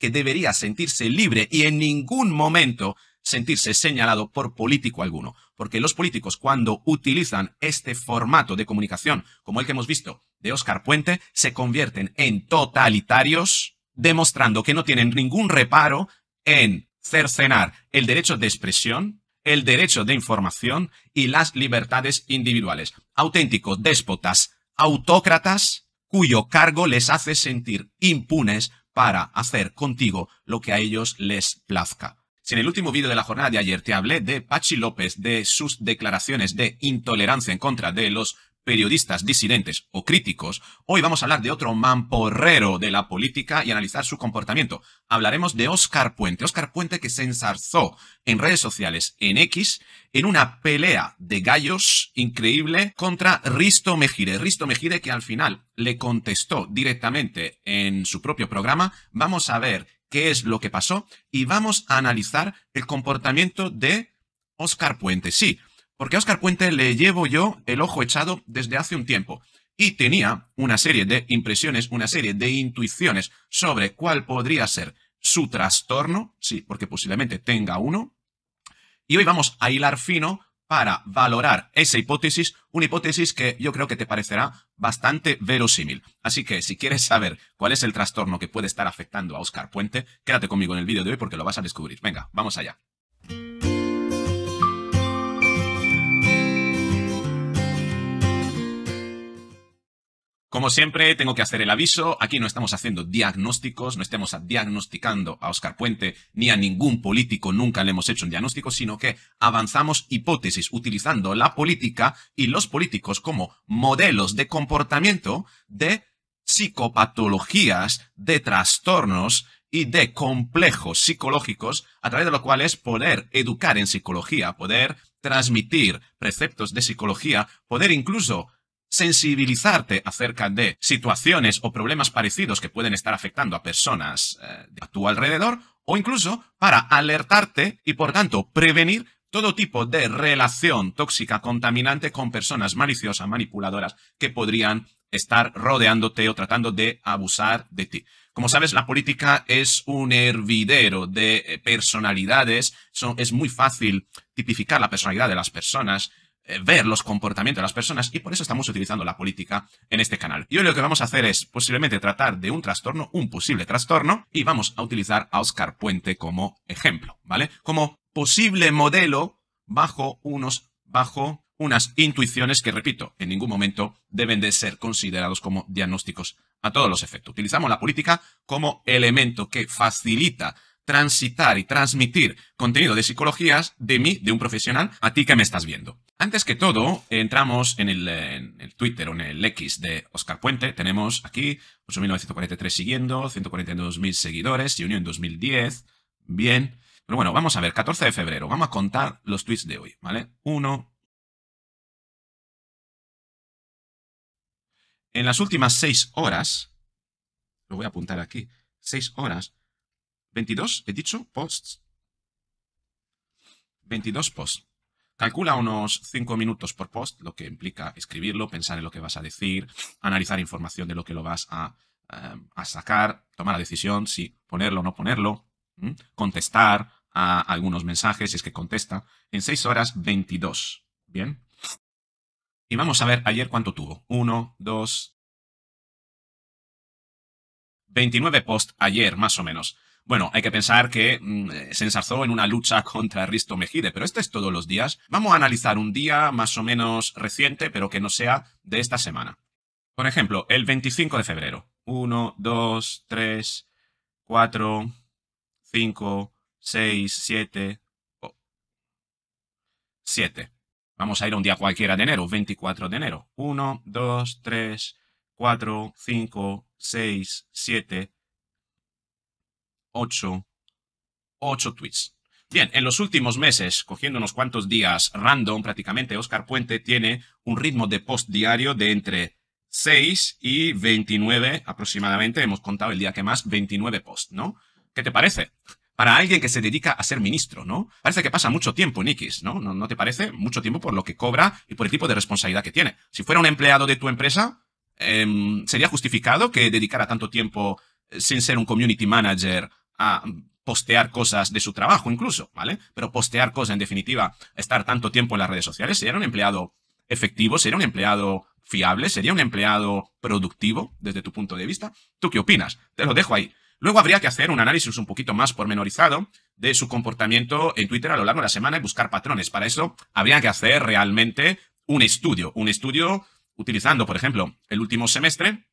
que debería sentirse libre y en ningún momento sentirse señalado por político alguno. Porque los políticos cuando utilizan este formato de comunicación, como el que hemos visto de Oscar Puente, se convierten en totalitarios, demostrando que no tienen ningún reparo en cercenar el derecho de expresión, el derecho de información y las libertades individuales. Auténticos déspotas, autócratas, cuyo cargo les hace sentir impunes para hacer contigo lo que a ellos les plazca. Si en el último vídeo de la jornada de ayer te hablé de Pachi López, de sus declaraciones de intolerancia en contra de los periodistas disidentes o críticos, hoy vamos a hablar de otro mamporrero de la política y analizar su comportamiento. Hablaremos de Oscar Puente. Oscar Puente que se ensarzó en redes sociales, en X, en una pelea de gallos increíble contra Risto Mejide. Risto Mejide que al final le contestó directamente en su propio programa. Vamos a ver qué es lo que pasó y vamos a analizar el comportamiento de Oscar Puente. Sí, porque a Oscar Puente le llevo yo el ojo echado desde hace un tiempo y tenía una serie de impresiones, una serie de intuiciones sobre cuál podría ser su trastorno, sí, porque posiblemente tenga uno. Y hoy vamos a hilar fino para valorar esa hipótesis, una hipótesis que yo creo que te parecerá bastante verosímil. Así que si quieres saber cuál es el trastorno que puede estar afectando a Oscar Puente, quédate conmigo en el vídeo de hoy porque lo vas a descubrir. Venga, vamos allá. Como siempre, tengo que hacer el aviso. Aquí no estamos haciendo diagnósticos, no estamos diagnosticando a Oscar Puente ni a ningún político, nunca le hemos hecho un diagnóstico, sino que avanzamos hipótesis utilizando la política y los políticos como modelos de comportamiento de psicopatologías, de trastornos y de complejos psicológicos a través de los cuales poder educar en psicología, poder transmitir preceptos de psicología, poder incluso sensibilizarte acerca de situaciones o problemas parecidos que pueden estar afectando a personas eh, de tu alrededor o incluso para alertarte y por tanto prevenir todo tipo de relación tóxica contaminante con personas maliciosas, manipuladoras que podrían estar rodeándote o tratando de abusar de ti. Como sabes, la política es un hervidero de personalidades, Son, es muy fácil tipificar la personalidad de las personas eh, ver los comportamientos de las personas y por eso estamos utilizando la política en este canal. Y hoy lo que vamos a hacer es posiblemente tratar de un trastorno, un posible trastorno, y vamos a utilizar a Oscar Puente como ejemplo, ¿vale? Como posible modelo bajo unos, bajo unas intuiciones que, repito, en ningún momento deben de ser considerados como diagnósticos a todos los efectos. Utilizamos la política como elemento que facilita transitar y transmitir contenido de psicologías de mí, de un profesional, a ti que me estás viendo. Antes que todo, entramos en el, Twitter o en el X de Oscar Puente. Tenemos aquí 8.943 siguiendo, 142.000 seguidores, se unió en 2010. Bien. Pero bueno, vamos a ver, 14 de febrero, vamos a contar los tweets de hoy, ¿vale? Uno. En las últimas seis horas, lo voy a apuntar aquí, seis horas, 22, he dicho, posts. 22 posts. Calcula unos 5 minutos por post, lo que implica escribirlo, pensar en lo que vas a decir, analizar información de lo que lo vas a, eh, sacar, tomar la decisión si ponerlo o no ponerlo, contestar a algunos mensajes, si es que contesta, en 6 horas 22. ¿Bien? Y vamos a ver ayer cuánto tuvo. 1, 2, 29 posts ayer, más o menos. Bueno, hay que pensar que mm, eh, se ensarzó en una lucha contra Risto Mejide, pero este es todos los días. Vamos a analizar un día más o menos reciente, pero que no sea de esta semana. Por ejemplo, el 25 de febrero. 1, 2, 3, 4, 5, 6, 7, 7. Vamos a ir a un día cualquiera de enero, 24 de enero. 1, 2, 3, 4, 5, 6, 7, 8, 8 tweets. Bien, en los últimos meses, cogiendo unos cuantos días random prácticamente, Oscar Puente tiene un ritmo de post diario de entre 6 y 29 aproximadamente. Hemos contado el día que más, 29 posts, ¿no? ¿Qué te parece? Para alguien que se dedica a ser ministro, ¿no? Parece que pasa mucho tiempo, Nikis, ¿no? ¿no? te parece? Mucho tiempo por lo que cobra y por el tipo de responsabilidad que tiene. Si fuera un empleado de tu empresa, em, ¿sería justificado que dedicara tanto tiempo eh, sin ser un community manager a postear cosas de su trabajo incluso, ¿vale? Pero postear cosas, en definitiva, estar tanto tiempo en las redes sociales, sería un empleado efectivo, sería un empleado fiable, sería un empleado productivo desde tu punto de vista. ¿Tú qué opinas? Te lo dejo ahí. Luego habría que hacer un análisis un poquito más pormenorizado de su comportamiento en Twitter a lo largo de la semana y buscar patrones. Para eso habría que hacer realmente un estudio, un estudio utilizando, por ejemplo, el último semestre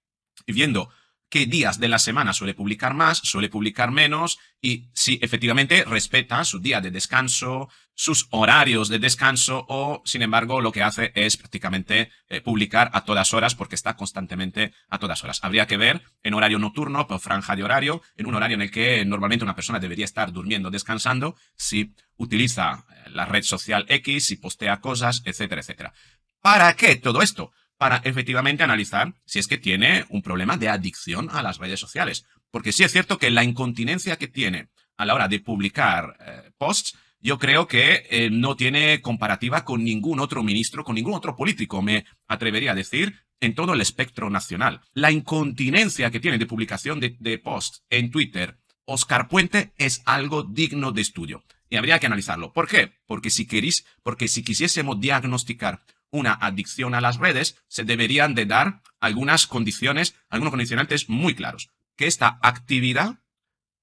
y viendo qué días de la semana suele publicar más, suele publicar menos y si efectivamente respeta su día de descanso, sus horarios de descanso o, sin embargo, lo que hace es prácticamente eh, publicar a todas horas porque está constantemente a todas horas. Habría que ver en horario nocturno, por franja de horario, en un horario en el que normalmente una persona debería estar durmiendo, descansando, si utiliza eh, la red social X, si postea cosas, etcétera, etcétera. ¿Para qué todo esto? para efectivamente analizar si es que tiene un problema de adicción a las redes sociales. Porque sí es cierto que la incontinencia que tiene a la hora de publicar eh, posts, yo creo que eh, no tiene comparativa con ningún otro ministro, con ningún otro político, me atrevería a decir, en todo el espectro nacional. La incontinencia que tiene de publicación de, de posts en Twitter Oscar Puente es algo digno de estudio y habría que analizarlo. ¿Por qué? Porque si queréis, porque si quisiésemos diagnosticar una adicción a las redes, se deberían de dar algunas condiciones, algunos condicionantes muy claros. Que esta actividad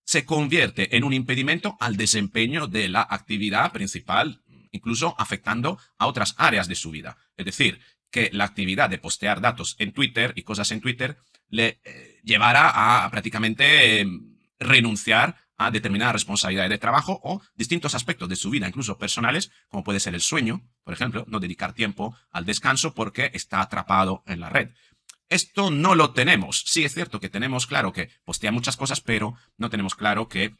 se convierte en un impedimento al desempeño de la actividad principal, incluso afectando a otras áreas de su vida. Es decir, que la actividad de postear datos en Twitter y cosas en Twitter le eh, llevara llevará a, prácticamente em, renunciar a determinadas responsabilidades de trabajo o distintos aspectos de su vida, incluso personales, como puede ser el sueño, por ejemplo, no dedicar tiempo al descanso porque está atrapado en la red. Esto no lo tenemos. Sí, es cierto que tenemos claro que postea muchas cosas, pero no tenemos claro que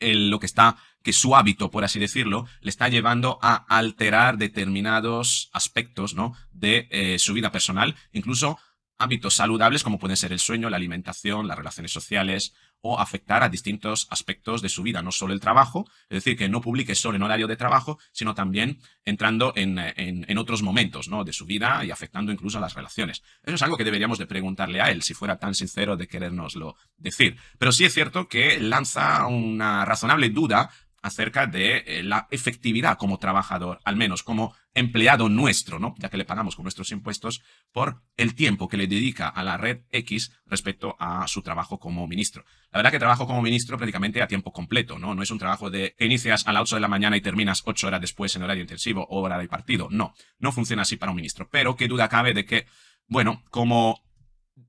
lo que está, que su hábito, por así decirlo, le está llevando a alterar determinados aspectos, ¿no? De eh, su vida personal, incluso hábitos saludables como pueden ser el sueño, la alimentación, las relaciones sociales, o afectar a distintos aspectos de su vida, no solo el trabajo, es decir, que no publique solo en horario de trabajo, sino también entrando en, en, otros momentos ¿no? de su vida y afectando incluso a las relaciones. Eso es algo que deberíamos de preguntarle a él, si fuera tan sincero de querernoslo decir. Pero sí es cierto que lanza una razonable duda acerca de eh, la efectividad como trabajador, al menos como empleado nuestro, ¿no? Ya que le pagamos con nuestros impuestos por el tiempo que le dedica a la red X respecto a su trabajo como ministro. La verdad que trabajo como ministro prácticamente a tiempo completo, ¿no? No es un trabajo de que inicias a las 8 de la mañana y terminas 8 horas después en horario intensivo o hora de partido. No, no funciona así para un ministro. Pero qué duda cabe de que, bueno, como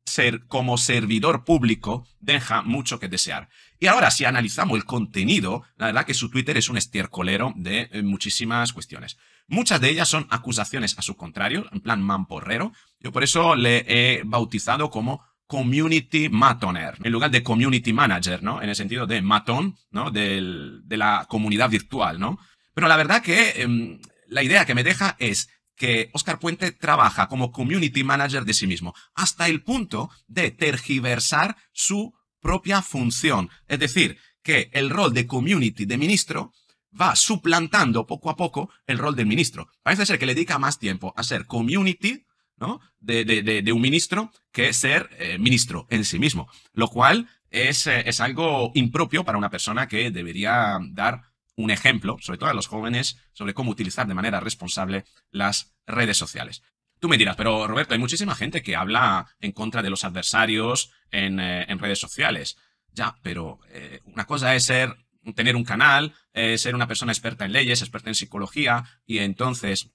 ser, como servidor público deja mucho que desear. Y ahora, si analizamos el contenido, la verdad que su Twitter es un estiercolero de eh, muchísimas cuestiones. Muchas de ellas son acusaciones a su contrario, en plan mamporrero. Yo por eso le he bautizado como community matoner, en lugar de community manager, ¿no? En el sentido de matón, ¿no? Del, de la comunidad virtual, ¿no? Pero la verdad que em, la idea que me deja es que Oscar Puente trabaja como community manager de sí mismo, hasta el punto de tergiversar su propia función. Es decir, que el rol de community de ministro va suplantando poco a poco el rol del ministro. Parece ser que le dedica más tiempo a ser community ¿no? de, de, un ministro que ser eh, ministro en sí mismo, lo cual es, eh, es algo impropio para una persona que debería dar un ejemplo, sobre todo a los jóvenes, sobre cómo utilizar de manera responsable las redes sociales. Tú me dirás, pero Roberto, hay muchísima gente que habla en contra de los adversarios en, eh, redes sociales. Ya, pero eh, una cosa es ser, tener un canal, eh, ser una persona experta en leyes, experta en psicología, y entonces,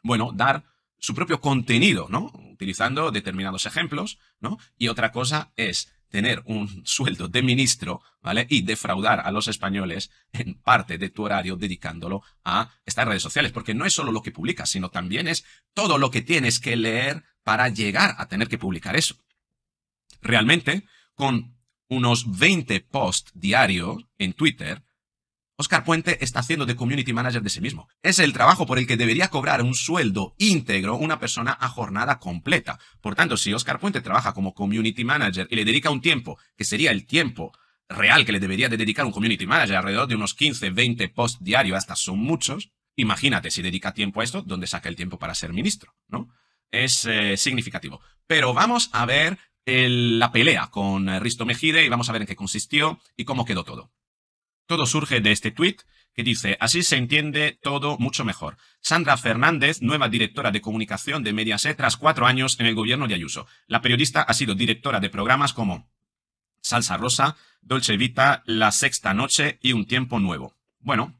bueno, dar su propio contenido, ¿no? Utilizando determinados ejemplos, ¿no? Y otra cosa es tener un sueldo de ministro, ¿vale? Y defraudar a los españoles en parte de tu horario dedicándolo a estas redes sociales, porque no es solo lo que publicas, sino también es todo lo que tienes que leer para llegar a tener que publicar eso. Realmente, con unos 20 posts diarios en Twitter, Oscar Puente está haciendo de community manager de sí mismo. Es el trabajo por el que debería cobrar un sueldo íntegro una persona a jornada completa. Por tanto, si Oscar Puente trabaja como community manager y le dedica un tiempo, que sería el tiempo real que le debería de dedicar un community manager, alrededor de unos 15, 20 posts diarios, hasta son muchos, imagínate si dedica tiempo a esto, ¿dónde saca el tiempo para ser ministro? ¿No? Es eh, significativo. Pero vamos a ver la pelea con eh, Risto Mejide y vamos a ver en qué consistió y cómo quedó todo. Todo surge de este tweet que dice, así se entiende todo mucho mejor. Sandra Fernández, nueva directora de comunicación de Mediaset tras cuatro años en el gobierno de Ayuso. La periodista ha sido directora de programas como Salsa Rosa, Dolce Vita, La Sexta Noche y Un Tiempo Nuevo. Bueno,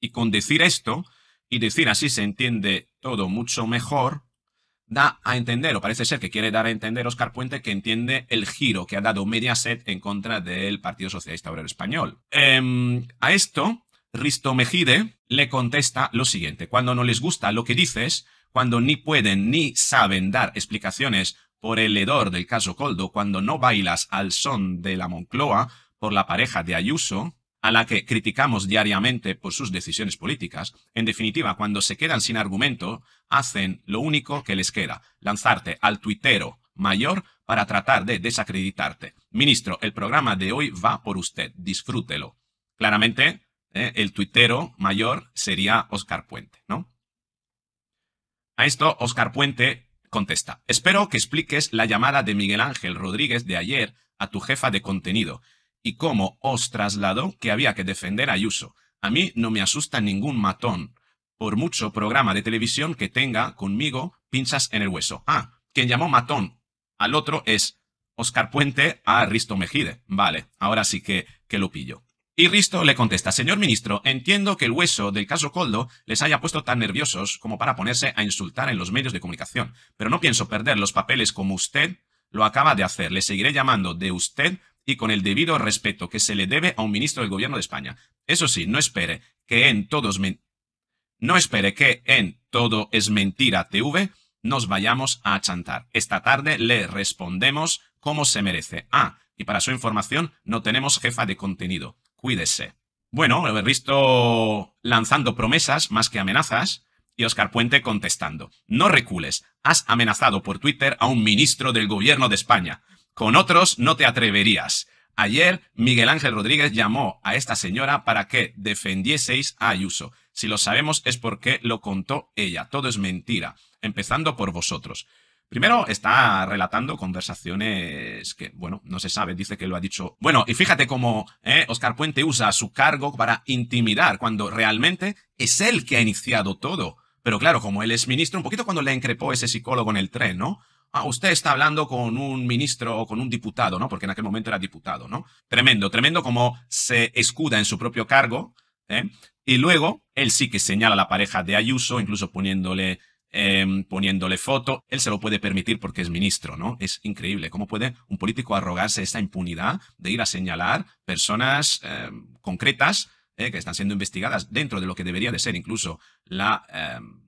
y con decir esto y decir así se entiende todo mucho mejor, da a entender, o parece ser que quiere dar a entender Oscar Puente, que entiende el giro que ha dado Mediaset en contra del Partido Socialista Obrero Español. Em, a esto, Risto Mejide le contesta lo siguiente. Cuando no les gusta lo que dices, cuando ni pueden ni saben dar explicaciones por el hedor del caso Coldo, cuando no bailas al son de la Moncloa, por la pareja de Ayuso, a la que criticamos diariamente por sus decisiones políticas, en definitiva, cuando se quedan sin argumento, hacen lo único que les queda, lanzarte al tuitero mayor para tratar de desacreditarte. Ministro, el programa de hoy va por usted, disfrútelo. Claramente, eh, el tuitero mayor sería Oscar Puente, ¿no? A esto Oscar Puente contesta, espero que expliques la llamada de Miguel Ángel Rodríguez de ayer a tu jefa de contenido y cómo os trasladó que había que defender a Ayuso. A mí no me asusta ningún matón, por mucho programa de televisión que tenga conmigo pinchas en el hueso. Ah, quien llamó matón al otro es Oscar Puente a Risto Mejide. Vale, ahora sí que, que lo pillo. Y Risto le contesta, señor ministro, entiendo que el hueso del caso Coldo les haya puesto tan nerviosos como para ponerse a insultar en los medios de comunicación, pero no pienso perder los papeles como usted lo acaba de hacer. Le seguiré llamando de usted y con el debido respeto que se le debe a un ministro del Gobierno de España. Eso sí, no espere que en todos no espere que en todo es mentira TV nos vayamos a achantar. Esta tarde le respondemos como se merece. Ah, y para su información, no tenemos jefa de contenido. Cuídese. Bueno, lo he visto lanzando promesas más que amenazas y Oscar Puente contestando. No recules. Has amenazado por Twitter a un ministro del gobierno de España. Con otros no te atreverías. Ayer, Miguel Ángel Rodríguez llamó a esta señora para que defendieseis a Ayuso. Si lo sabemos es porque lo contó ella. Todo es mentira, empezando por vosotros. Primero está relatando conversaciones que, bueno, no se sabe, dice que lo ha dicho. Bueno, y fíjate cómo Oscar eh, Puente usa su cargo para intimidar, cuando realmente es él que ha iniciado todo. Pero claro, como él es ministro, un poquito cuando le increpó ese psicólogo en el tren, ¿no? ah, usted está hablando con un ministro o con un diputado, ¿no? Porque en aquel momento era diputado, ¿no? Tremendo, tremendo como se escuda en su propio cargo. ¿eh? Y luego él sí que señala a la pareja de Ayuso, incluso poniéndole, em, poniéndole foto. Él se lo puede permitir porque es ministro, ¿no? Es increíble. ¿Cómo puede un político arrogarse esa impunidad de ir a señalar personas em, concretas ¿eh? que están siendo investigadas dentro de lo que debería de ser incluso la em,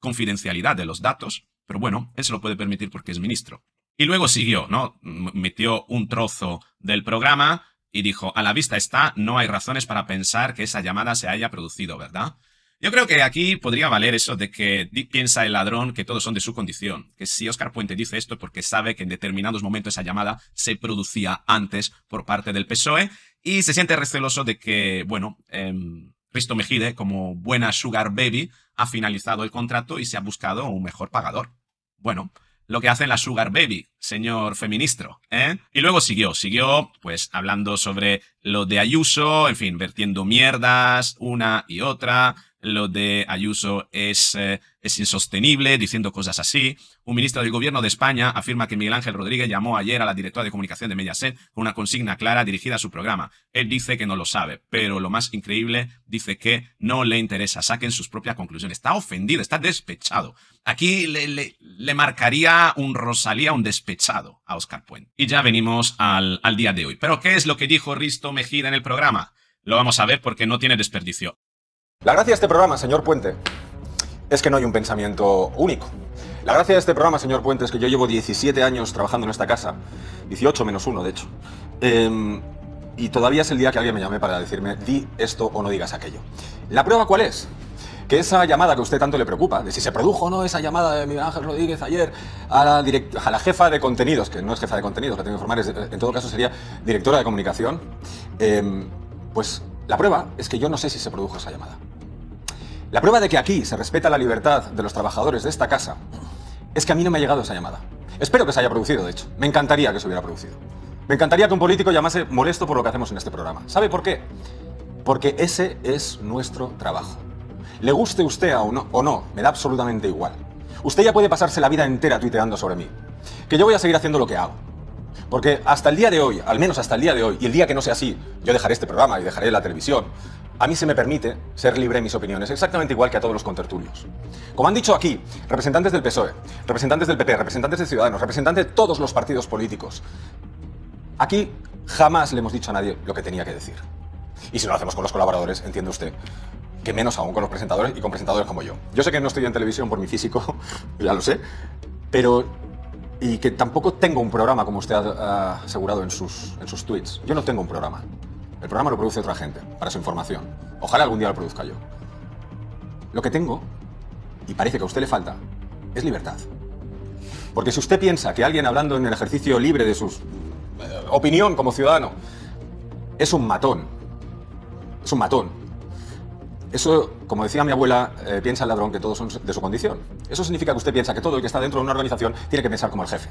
confidencialidad de los datos? Pero bueno, él se lo puede permitir porque es ministro. Y luego siguió, ¿no? Metió un trozo del programa y dijo, a la vista está, no hay razones para pensar que esa llamada se haya producido, ¿verdad? Yo creo que aquí podría valer eso de que piensa el ladrón que todos son de su condición, que si Oscar Puente dice esto porque sabe que en determinados momentos esa llamada se producía antes por parte del PSOE y se siente receloso de que, bueno, em, visto Mejide, como buena Sugar Baby, ha finalizado el contrato y se ha buscado un mejor pagador. Bueno, lo que hacen la Sugar Baby, señor feministro, ¿eh? Y luego siguió, siguió, pues, hablando sobre lo de Ayuso, en fin, vertiendo mierdas, una y otra, lo de Ayuso eh, es, insostenible, diciendo cosas así. Un ministro del gobierno de España afirma que Miguel Ángel Rodríguez llamó ayer a la directora de comunicación de Mediaset con una consigna clara dirigida a su programa. Él dice que no lo sabe, pero lo más increíble, dice que no le interesa. Saquen sus propias conclusiones. Está ofendido, está despechado. Aquí le, marcaría un Rosalía, un despechado a Oscar Puente. Y ya venimos al, al día de hoy. Pero ¿qué es lo que dijo Risto Mejida en el programa? Lo vamos a ver porque no tiene desperdicio. La gracia de este programa, señor Puente, es que no hay un pensamiento único. La gracia de este programa, señor Puente, es que yo llevo 17 años trabajando en esta casa, 18 menos uno, de hecho. Em, y todavía es el día que alguien me llame para decirme, di esto o no digas aquello. ¿La prueba cuál es? Que esa llamada que a usted tanto le preocupa, de si se produjo o no esa llamada de mi Ángel Rodríguez ayer a la, a la jefa de contenidos, que no es jefa de contenidos, la tengo que informar, en todo caso sería directora de comunicación, em, pues la prueba es que yo no sé si se produjo esa llamada. La prueba de que aquí se respeta la libertad de los trabajadores de esta casa es que a mí no me ha llegado esa llamada. Espero que se haya producido, de hecho. Me encantaría que se hubiera producido. Me encantaría que un político llamase molesto por lo que hacemos en este programa. ¿Sabe por qué? Porque ese es nuestro trabajo. Le guste usted o no, o no, me da absolutamente igual. Usted ya puede pasarse la vida entera tuiteando sobre mí. Que yo voy a seguir haciendo lo que hago. Porque hasta el día de hoy, al menos hasta el día de hoy, y el día que no sea así, yo dejaré este programa y dejaré la televisión a mí se me permite ser libre en mis opiniones, exactamente igual que a todos los contertulios. Como han dicho aquí, representantes del PSOE, representantes del PP, representantes de Ciudadanos, representantes de todos los partidos políticos, aquí jamás le hemos dicho a nadie lo que tenía que decir. Y si no lo hacemos con los colaboradores, entiende usted, que menos aún con los presentadores y con presentadores como yo. Yo sé que no estoy en televisión por mi físico, ya lo sé, pero y que tampoco tengo un programa, como usted ha asegurado en sus, en sus tweets. Yo no tengo un programa. El programa lo produce otra gente, para su información. Ojalá algún día lo produzca yo. Lo que tengo, y parece que a usted le falta, es libertad. Porque si usted piensa que alguien hablando en el ejercicio libre de su eh, opinión como ciudadano es un matón, es un matón. Eso, como decía mi abuela, eh, piensa el ladrón que todos son de su condición. Eso significa que usted piensa que todo el que está dentro de una organización tiene que pensar como el jefe,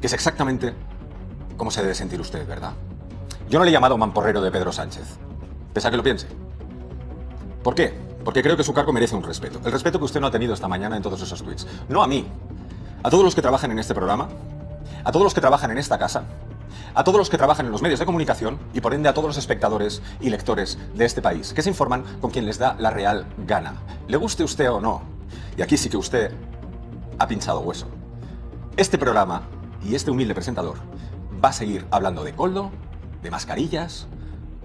que es exactamente como se debe sentir usted, ¿verdad? Yo no le he llamado mamporrero de Pedro Sánchez. Pese a que lo piense. ¿Por qué? Porque creo que su cargo merece un respeto. El respeto que usted no ha tenido esta mañana en todos esos tweets. No a mí. A todos los que trabajan en este programa. A todos los que trabajan en esta casa. A todos los que trabajan en los medios de comunicación y por ende a todos los espectadores y lectores de este país que se informan con quien les da la real gana. Le guste usted o no. Y aquí sí que usted ha pinchado hueso. Este programa y este humilde presentador va a seguir hablando de Coldo de mascarillas,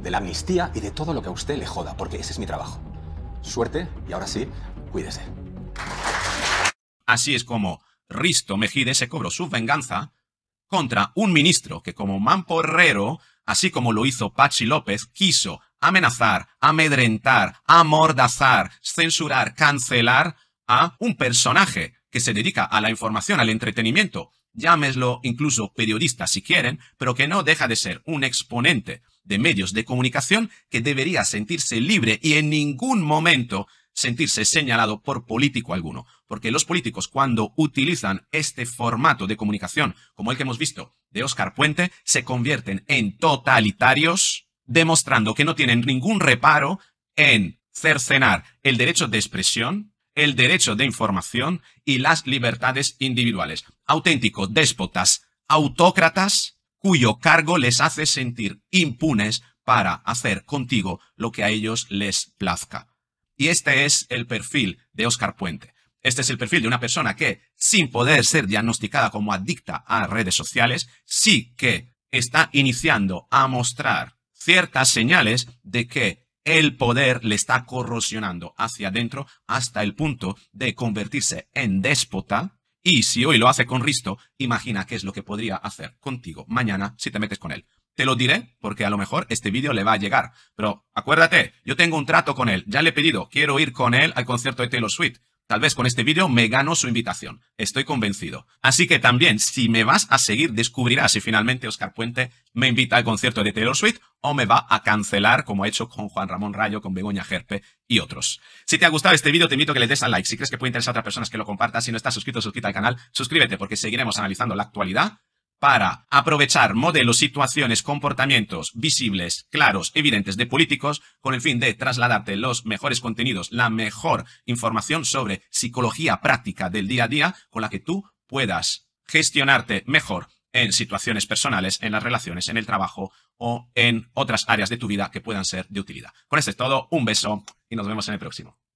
de la amnistía y de todo lo que a usted le joda, porque ese es mi trabajo. Suerte y ahora sí, cuídese. Así es como Risto Mejide se cobró su venganza contra un ministro que como mamporrero, así como lo hizo Pachi López, quiso amenazar, amedrentar, amordazar, censurar, cancelar a un personaje que se dedica a la información, al entretenimiento llámeslo incluso periodista si quieren, pero que no deja de ser un exponente de medios de comunicación que debería sentirse libre y en ningún momento sentirse señalado por político alguno, porque los políticos cuando utilizan este formato de comunicación, como el que hemos visto de Oscar Puente, se convierten en totalitarios, demostrando que no tienen ningún reparo en cercenar el derecho de expresión el derecho de información y las libertades individuales. Auténticos déspotas, autócratas, cuyo cargo les hace sentir impunes para hacer contigo lo que a ellos les plazca. Y este es el perfil de Oscar Puente. Este es el perfil de una persona que, sin poder ser diagnosticada como adicta a redes sociales, sí que está iniciando a mostrar ciertas señales de que el poder le está corrosionando hacia adentro hasta el punto de convertirse en déspota. Y si hoy lo hace con Risto, imagina qué es lo que podría hacer contigo mañana si te metes con él. Te lo diré porque a lo mejor este vídeo le va a llegar. Pero acuérdate, yo tengo un trato con él. Ya le he pedido, quiero ir con él al concierto de Taylor Swift. Tal vez con este vídeo me gano su invitación, estoy convencido. Así que también, si me vas a seguir, descubrirás si finalmente Oscar Puente me invita al concierto de Taylor Swift o me va a cancelar, como ha hecho con Juan Ramón Rayo, con Begoña Gerpe y otros. Si te ha gustado este vídeo, te invito a que le des al like. Si crees que puede interesar a otras personas, que lo compartas. Si no estás suscrito, suscríbete al canal, suscríbete, porque seguiremos analizando la actualidad para aprovechar modelos, situaciones, comportamientos visibles, claros, evidentes de políticos, con el fin de trasladarte los mejores contenidos, la mejor información sobre psicología práctica del día a día con la que tú puedas gestionarte mejor en situaciones personales, en las relaciones, en el trabajo o en otras áreas de tu vida que puedan ser de utilidad. Con esto es todo, un beso y nos vemos en el próximo.